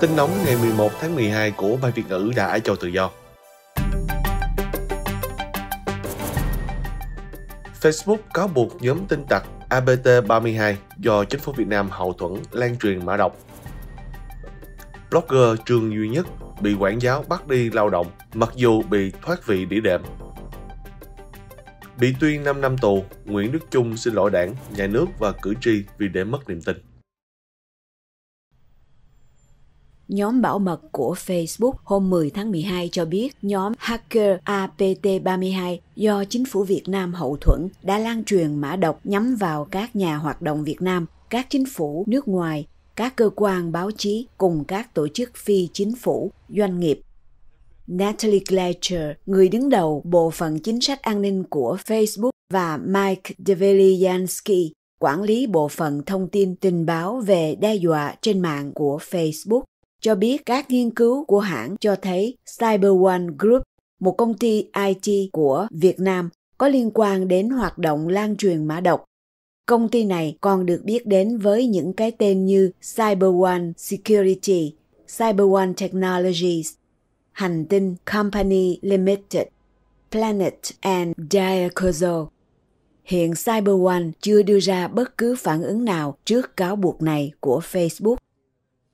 Tin nóng ngày 11 tháng 12 của Ban Việt ngữ đã cho tự do. Facebook cáo buộc nhóm tin tặc ABT32 do chính phủ Việt Nam hậu thuẫn lan truyền mã độc. Blogger Trương Duy Nhất bị quản giáo bắt đi lao động mặc dù bị thoát vị đĩa đệm. Bị tuyên 5 năm tù, Nguyễn Đức Chung xin lỗi đảng, nhà nước và cử tri vì để mất niềm tin. Nhóm bảo mật của Facebook hôm 10 tháng 12 cho biết nhóm hacker APT32 do chính phủ Việt Nam hậu thuẫn đã lan truyền mã độc nhắm vào các nhà hoạt động Việt Nam, các chính phủ nước ngoài, các cơ quan báo chí cùng các tổ chức phi chính phủ, doanh nghiệp Natalie Gleicher, người đứng đầu bộ phận chính sách an ninh của Facebook, và Mike Develyansky, quản lý bộ phận thông tin tình báo về đe dọa trên mạng của Facebook, cho biết các nghiên cứu của hãng cho thấy CyberOne Group, một công ty IT của Việt Nam, có liên quan đến hoạt động lan truyền mã độc. Công ty này còn được biết đến với những cái tên như CyberOne Security, CyberOne Technologies, Hành tinh Company Limited, Planet and Diacoso. Hiện CyberOne chưa đưa ra bất cứ phản ứng nào trước cáo buộc này của Facebook.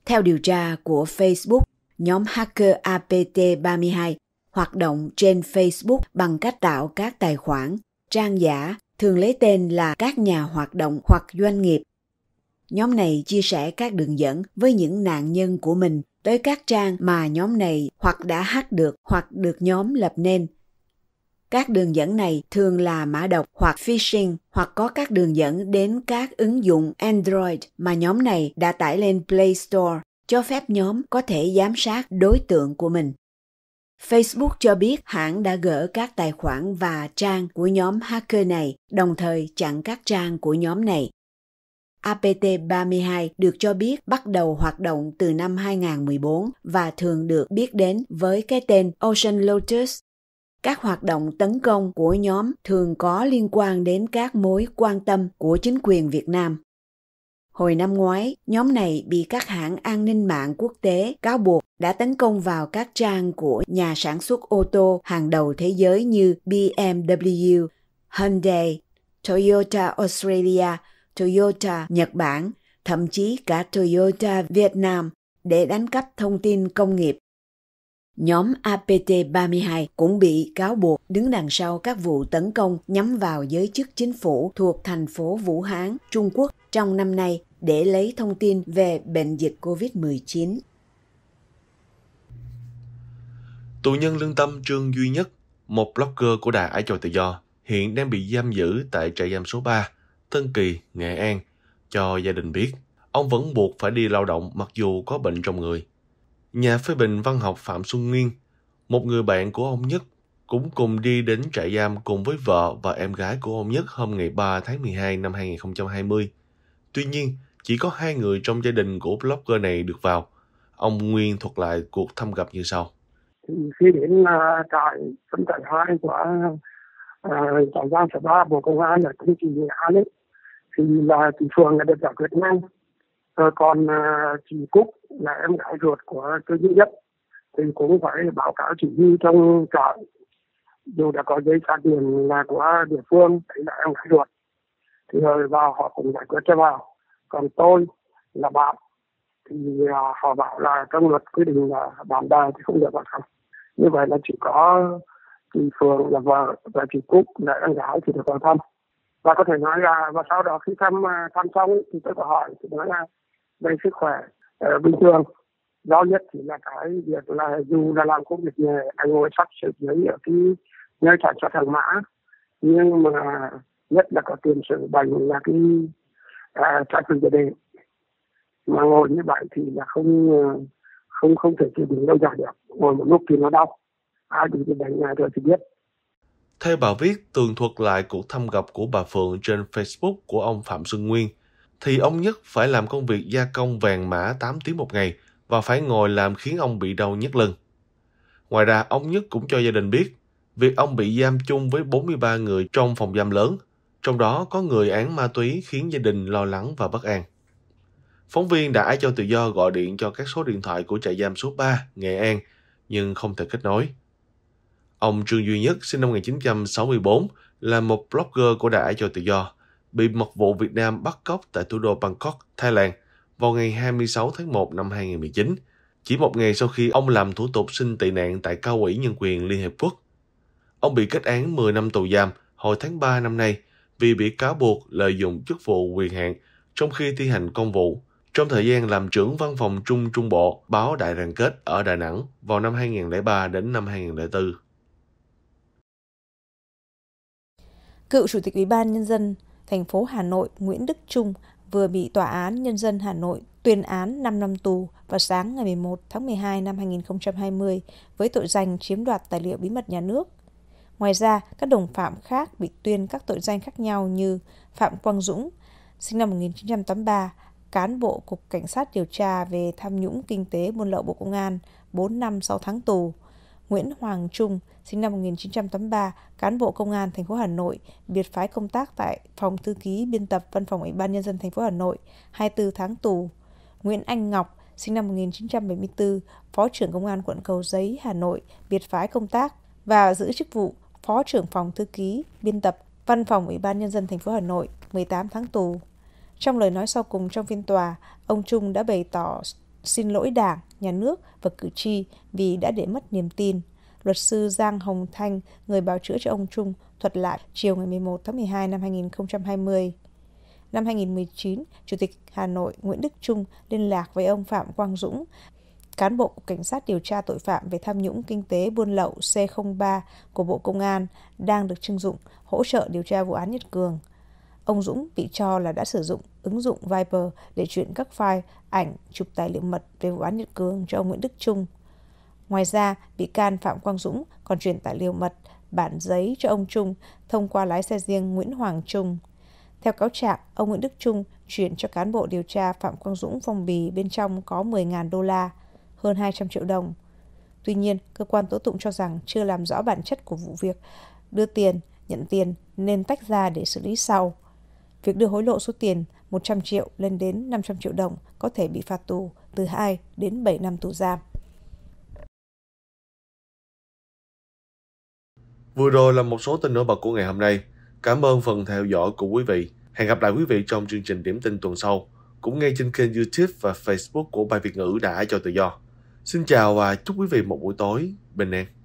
Theo điều tra của Facebook, nhóm hacker APT32 hoạt động trên Facebook bằng cách tạo các tài khoản, trang giả, thường lấy tên là các nhà hoạt động hoặc doanh nghiệp. Nhóm này chia sẻ các đường dẫn với những nạn nhân của mình tới các trang mà nhóm này hoặc đã hack được hoặc được nhóm lập nên các đường dẫn này thường là mã độc hoặc phishing hoặc có các đường dẫn đến các ứng dụng Android mà nhóm này đã tải lên Play Store, cho phép nhóm có thể giám sát đối tượng của mình. Facebook cho biết hãng đã gỡ các tài khoản và trang của nhóm hacker này, đồng thời chặn các trang của nhóm này. APT32 được cho biết bắt đầu hoạt động từ năm 2014 và thường được biết đến với cái tên Ocean Lotus các hoạt động tấn công của nhóm thường có liên quan đến các mối quan tâm của chính quyền việt nam Hồi năm ngoái, nhóm này bị các hãng an ninh mạng quốc tế cáo buộc đã tấn công vào các trang của nhà sản xuất ô tô hàng đầu thế giới như BMW, Hyundai, Toyota Australia, Toyota Nhật Bản, thậm chí cả Toyota Việt Nam để đánh cắp thông tin công nghiệp Nhóm APT-32 cũng bị cáo buộc đứng đằng sau các vụ tấn công nhắm vào giới chức chính phủ thuộc thành phố Vũ Hán, Trung Quốc trong năm nay để lấy thông tin về bệnh dịch COVID-19. Tù nhân lương tâm Trương Duy Nhất, một blogger của Đài Ái Chồi Tự Do, hiện đang bị giam giữ tại trại giam số 3, Tân Kỳ, Nghệ An, cho gia đình biết. Ông vẫn buộc phải đi lao động mặc dù có bệnh trong người nhà phê bình văn học Phạm Xuân Nguyên, một người bạn của ông Nhất, cũng cùng đi đến trại giam cùng với vợ và em gái của ông Nhất hôm ngày 3 tháng 12 năm 2020. Tuy nhiên, chỉ có hai người trong gia đình của blogger này được vào. Ông Nguyên thuật lại cuộc thăm gặp như sau. khi đến là trại phân trại hai của à, trại giam số 3 bộ công an ở công trình nghệ an ấy thì là chị phường đã được giải quyết ngay rồi còn à, chị Cúc là em gái ruột của tôi duy nhất thì cũng phải báo cáo chỉ huy trong trại dù đã có giấy xác nhận là của địa phương đấy là em gái ruột thì rồi vào họ cũng giải quyết cho vào còn tôi là bạn thì à, họ bảo là trong luật quy định là bạn bè thì không được vào thăm như vậy là chỉ có chị phường là vợ và chị cúc là em gái thì được vào thăm và có thể nói là và sau đó khi thăm à, thăm xong thì tôi có hỏi thì nói là về sức khỏe ờ, bình thường rõ nhất thì là cái việc là dù là làm công việc nghề anh ngồi sắp sửa dưới ở cái nơi sản xuất hàng mã nhưng mà nhất là có tiền sử bệnh là cái à, ờ, trái phần gia đình mà ngồi như vậy thì là không ờ, không không thể chịu đựng lâu dài được ngồi một lúc thì nó đau ai bị cái bệnh này rồi thì biết theo bà viết tường thuật lại cuộc thăm gặp của bà Phượng trên Facebook của ông Phạm Xuân Nguyên – thì ông Nhất phải làm công việc gia công vàng mã 8 tiếng một ngày và phải ngồi làm khiến ông bị đau nhức lưng. Ngoài ra, ông Nhất cũng cho gia đình biết việc ông bị giam chung với 43 người trong phòng giam lớn, trong đó có người án ma túy khiến gia đình lo lắng và bất an. Phóng viên đã cho tự do gọi điện cho các số điện thoại của trại giam số 3, Nghệ An, nhưng không thể kết nối. Ông Trương Duy Nhất, sinh năm 1964, là một blogger của Đại cho tự do, bị mật vụ Việt Nam bắt cóc tại thủ đô Bangkok, Thái Lan vào ngày 26 tháng 1 năm 2019, chỉ một ngày sau khi ông làm thủ tục xin tị nạn tại Cao ủy Nhân quyền Liên Hiệp Quốc. Ông bị kết án 10 năm tù giam hồi tháng 3 năm nay vì bị cáo buộc lợi dụng chức vụ quyền hạn trong khi thi hành công vụ trong thời gian làm trưởng văn phòng Trung Trung Bộ báo Đại đoàn kết ở Đà Nẵng vào năm 2003 đến năm 2004. Cựu Chủ tịch Ủy ban Nhân dân thành phố Hà Nội Nguyễn Đức Trung vừa bị Tòa án Nhân dân Hà Nội tuyên án 5 năm tù vào sáng ngày 11 tháng 12 năm 2020 với tội danh chiếm đoạt tài liệu bí mật nhà nước. Ngoài ra, các đồng phạm khác bị tuyên các tội danh khác nhau như Phạm Quang Dũng, sinh năm 1983, cán bộ Cục Cảnh sát điều tra về tham nhũng kinh tế buôn lậu Bộ Công an, 4 năm 6 tháng tù, Nguyễn Hoàng Trung, sinh năm 1983, cán bộ công an thành phố Hà Nội, biệt phái công tác tại phòng thư ký biên tập văn phòng Ủy ban nhân dân thành phố Hà Nội, 24 tháng tù. Nguyễn Anh Ngọc, sinh năm 1974, phó trưởng công an quận Cầu Giấy, Hà Nội, biệt phái công tác và giữ chức vụ phó trưởng phòng thư ký biên tập văn phòng Ủy ban nhân dân thành phố Hà Nội, 18 tháng tù. Trong lời nói sau cùng trong phiên tòa, ông Trung đã bày tỏ xin lỗi Đảng, nhà nước và cử tri vì đã để mất niềm tin. Luật sư Giang Hồng Thanh, người bào chữa cho ông Trung, thuật lại chiều ngày 11 tháng 12 năm 2020. Năm 2019, Chủ tịch Hà Nội Nguyễn Đức Trung liên lạc với ông Phạm Quang Dũng, cán bộ Cục Cảnh sát điều tra tội phạm về tham nhũng kinh tế buôn lậu C03 của Bộ Công an đang được trưng dụng hỗ trợ điều tra vụ án Nhật Cường – Ông Dũng bị cho là đã sử dụng ứng dụng Viper để chuyển các file, ảnh, chụp tài liệu mật về vụ án Nhật Cường cho ông Nguyễn Đức Trung. Ngoài ra, bị can Phạm Quang Dũng còn chuyển tài liệu mật, bản giấy cho ông Trung thông qua lái xe riêng Nguyễn Hoàng Trung. Theo cáo trạng, ông Nguyễn Đức Trung chuyển cho cán bộ điều tra Phạm Quang Dũng phong bì bên trong có 10.000 đô la, hơn 200 triệu đồng. Tuy nhiên, cơ quan tố tụng cho rằng chưa làm rõ bản chất của vụ việc, đưa tiền, nhận tiền nên tách ra để xử lý sau. Việc đưa hối lộ số tiền 100 triệu lên đến 500 triệu đồng có thể bị phạt tù từ 2 đến 7 năm tù giam. Vừa rồi là một số tin nổi bật của ngày hôm nay. Cảm ơn phần theo dõi của quý vị. Hẹn gặp lại quý vị trong chương trình Điểm tin tuần sau, cũng ngay trên kênh YouTube và Facebook của Bài Việt ngữ đã cho tự do. Xin chào và chúc quý vị một buổi tối bình an.